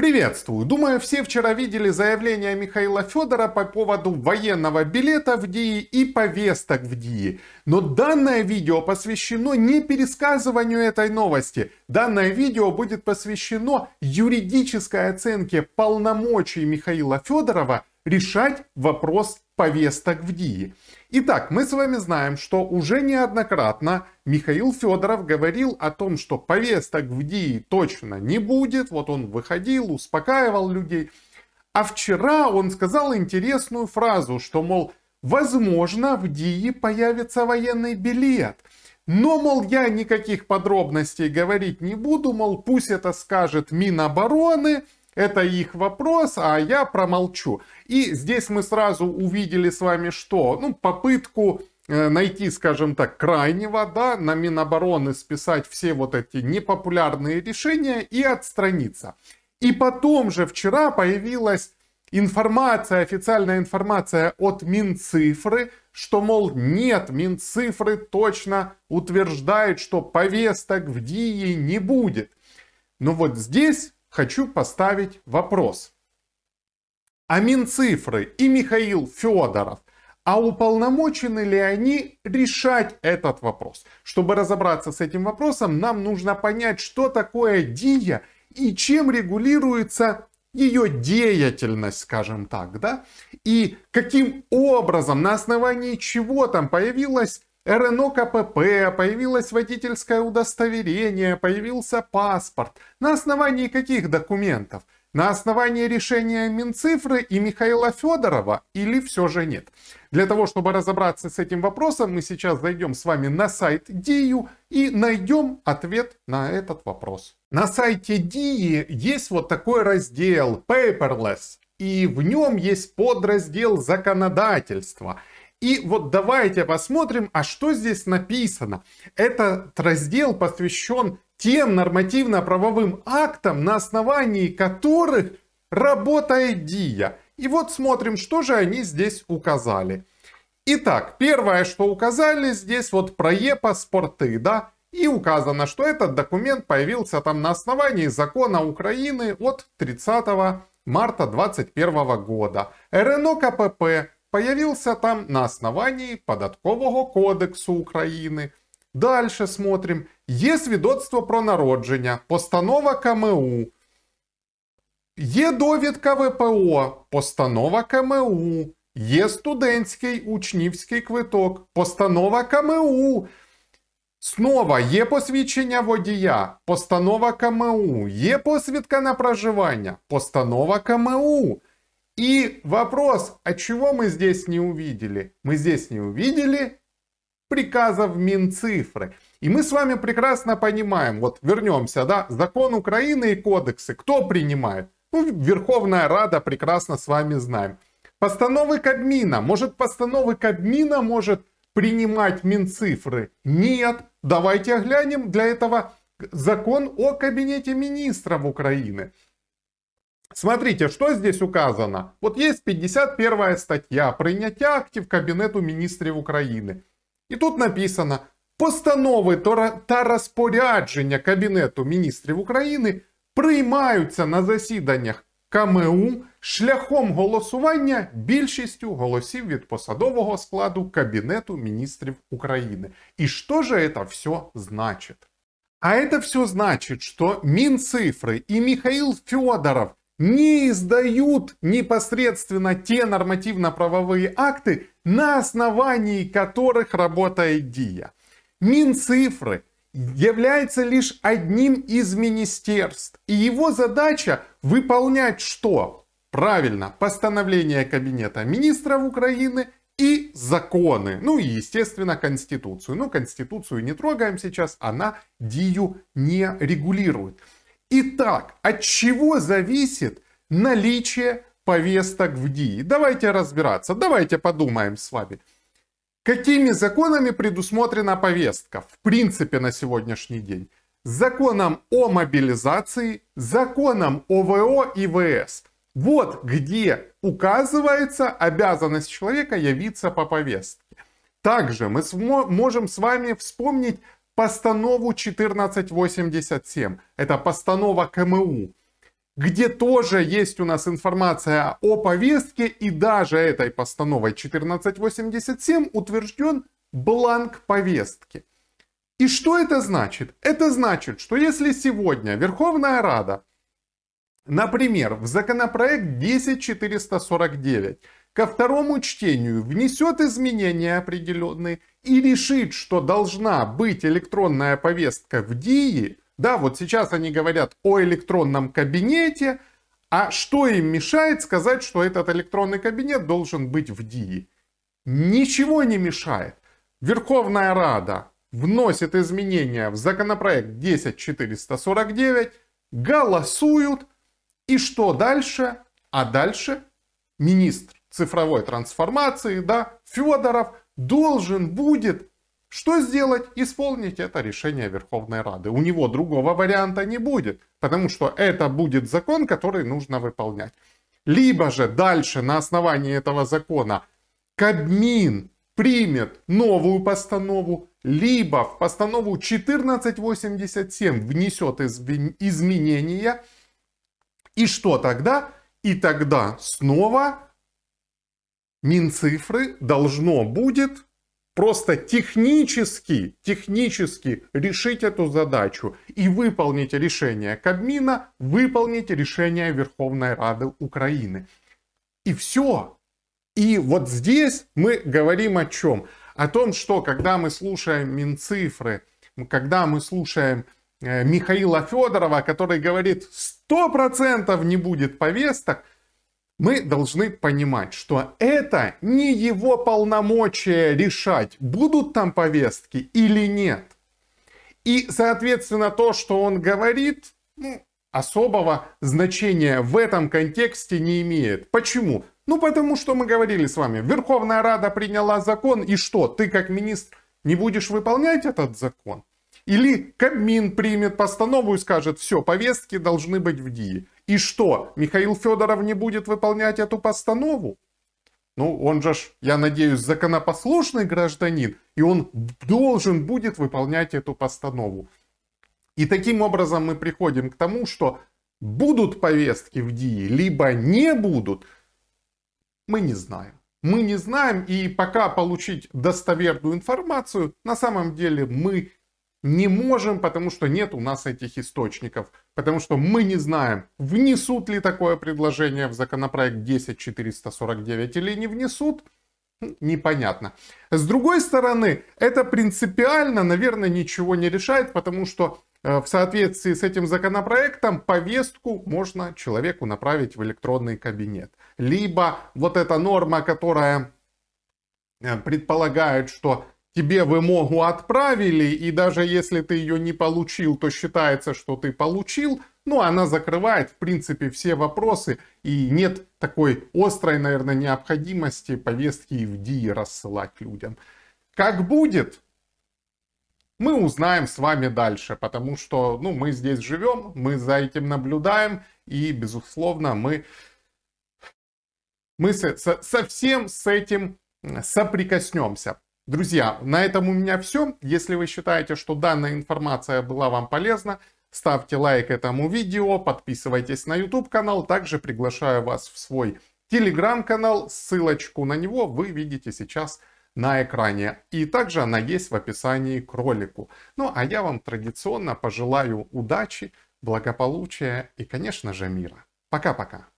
Приветствую. Думаю, все вчера видели заявление Михаила Федора по поводу военного билета в ДИИ и повесток в ДИИ. Но данное видео посвящено не пересказыванию этой новости. Данное видео будет посвящено юридической оценке полномочий Михаила Федорова решать вопрос повесток в ДИИ. Итак, мы с вами знаем, что уже неоднократно Михаил Федоров говорил о том, что повесток в ДИИ точно не будет. Вот он выходил, успокаивал людей. А вчера он сказал интересную фразу, что, мол, возможно, в ДИИ появится военный билет. Но, мол, я никаких подробностей говорить не буду, мол, пусть это скажет Минобороны – это их вопрос, а я промолчу. И здесь мы сразу увидели с вами что? Ну, попытку э, найти, скажем так, крайнего, да, на Минобороны списать все вот эти непопулярные решения и отстраниться. И потом же вчера появилась информация, официальная информация от Минцифры, что, мол, нет, Минцифры точно утверждает, что повесток в ДИИ не будет. Но ну вот здесь хочу поставить вопрос. А Минцифры и Михаил Федоров, а уполномочены ли они решать этот вопрос? Чтобы разобраться с этим вопросом, нам нужно понять, что такое ДИЯ и чем регулируется ее деятельность, скажем так, да, и каким образом, на основании чего там появилась РНО КПП, появилось водительское удостоверение, появился паспорт. На основании каких документов? На основании решения Минцифры и Михаила Федорова или все же нет? Для того, чтобы разобраться с этим вопросом, мы сейчас зайдем с вами на сайт ДИЮ и найдем ответ на этот вопрос. На сайте ДИИ есть вот такой раздел «Paperless», и в нем есть подраздел «Законодательство». И вот давайте посмотрим, а что здесь написано. Этот раздел посвящен тем нормативно-правовым актам, на основании которых работает ДИЯ. И вот смотрим, что же они здесь указали. Итак, первое, что указали здесь, вот про паспорты да, и указано, что этот документ появился там на основании закона Украины от 30 марта 2021 года. РНО КПП Появился там на основании Податкового кодексу України. Дальше смотрим. Є свідоцтво про народження, постанова КМУ. Є довідка ВПО, постанова КМУ. Є студентський учнівський квиток, постанова КМУ. Снова є посвідчення водія, постанова КМУ, є посвідка на проживання, постанова КМУ. И вопрос, а чего мы здесь не увидели? Мы здесь не увидели приказов Минцифры. И мы с вами прекрасно понимаем, вот вернемся, да, закон Украины и кодексы, кто принимает? Ну, Верховная Рада прекрасно с вами знаем. Постановы Кабмина, может постановы Кабмина может принимать Минцифры? Нет, давайте оглянем для этого закон о кабинете министров Украины. Смотрите, что здесь указано. Вот есть 51 статья «Прийняття актів Кабинету Министров Украины. И тут написано «Постанови та розпорядження Кабинету Министров Украины принимаются на заседаниях КМУ шляхом голосования большинством голосов від посадового складу Кабінету міністрів України». І що же это все значит? А это все значит, что Минцифры и Михаил Федоров не издают непосредственно те нормативно-правовые акты, на основании которых работает ДИЯ. Минцифры является лишь одним из министерств, и его задача выполнять что? Правильно, постановление Кабинета министров Украины и законы, ну и, естественно, Конституцию. Ну, Конституцию не трогаем сейчас, она ДИЮ не регулирует. Итак, от чего зависит наличие повесток в ДИИ? Давайте разбираться, давайте подумаем с вами. Какими законами предусмотрена повестка? В принципе, на сегодняшний день. Законом о мобилизации, законом ОВО и ВС. Вот где указывается обязанность человека явиться по повестке. Также мы можем с вами вспомнить постанову 1487. Это постанова КМУ где тоже есть у нас информация о повестке, и даже этой постановой 1487 утвержден бланк повестки. И что это значит? Это значит, что если сегодня Верховная Рада, например, в законопроект 10449 ко второму чтению внесет изменения определенные и решит, что должна быть электронная повестка в ДИИ, да, вот сейчас они говорят о электронном кабинете, а что им мешает сказать, что этот электронный кабинет должен быть в ДИИ? Ничего не мешает. Верховная Рада вносит изменения в законопроект 10449, голосуют, и что дальше? А дальше министр цифровой трансформации, да, Федоров должен будет что сделать? Исполнить это решение Верховной Рады. У него другого варианта не будет, потому что это будет закон, который нужно выполнять. Либо же дальше на основании этого закона Кабмин примет новую постанову, либо в постанову 1487 внесет изменения. И что тогда? И тогда снова Минцифры должно будет просто технически, технически решить эту задачу и выполнить решение Кабмина, выполнить решение Верховной Рады Украины. И все. И вот здесь мы говорим о чем? О том, что когда мы слушаем Минцифры, когда мы слушаем э, Михаила Федорова, который говорит, 100% не будет повесток, мы должны понимать, что это не его полномочия решать, будут там повестки или нет. И, соответственно, то, что он говорит, ну, особого значения в этом контексте не имеет. Почему? Ну, потому что мы говорили с вами, Верховная Рада приняла закон, и что, ты как министр не будешь выполнять этот закон? Или Кабмин примет постанову и скажет, все, повестки должны быть в ДИИ. И что, Михаил Федоров не будет выполнять эту постанову? Ну, он же, я надеюсь, законопослушный гражданин, и он должен будет выполнять эту постанову. И таким образом мы приходим к тому, что будут повестки в ДИИ, либо не будут, мы не знаем. Мы не знаем, и пока получить достоверную информацию, на самом деле мы не можем, потому что нет у нас этих источников, потому что мы не знаем, внесут ли такое предложение в законопроект 10449 или не внесут, непонятно. С другой стороны, это принципиально, наверное, ничего не решает, потому что э, в соответствии с этим законопроектом повестку можно человеку направить в электронный кабинет. Либо вот эта норма, которая э, предполагает, что тебе вымогу отправили, и даже если ты ее не получил, то считается, что ты получил. Ну, она закрывает, в принципе, все вопросы, и нет такой острой, наверное, необходимости повестки Евдии рассылать людям. Как будет, мы узнаем с вами дальше, потому что ну, мы здесь живем, мы за этим наблюдаем, и, безусловно, мы, мы со, со, совсем с этим соприкоснемся. Друзья, на этом у меня все. Если вы считаете, что данная информация была вам полезна, ставьте лайк этому видео, подписывайтесь на YouTube канал. Также приглашаю вас в свой Telegram канал. Ссылочку на него вы видите сейчас на экране. И также она есть в описании к ролику. Ну а я вам традиционно пожелаю удачи, благополучия и, конечно же, мира. Пока-пока.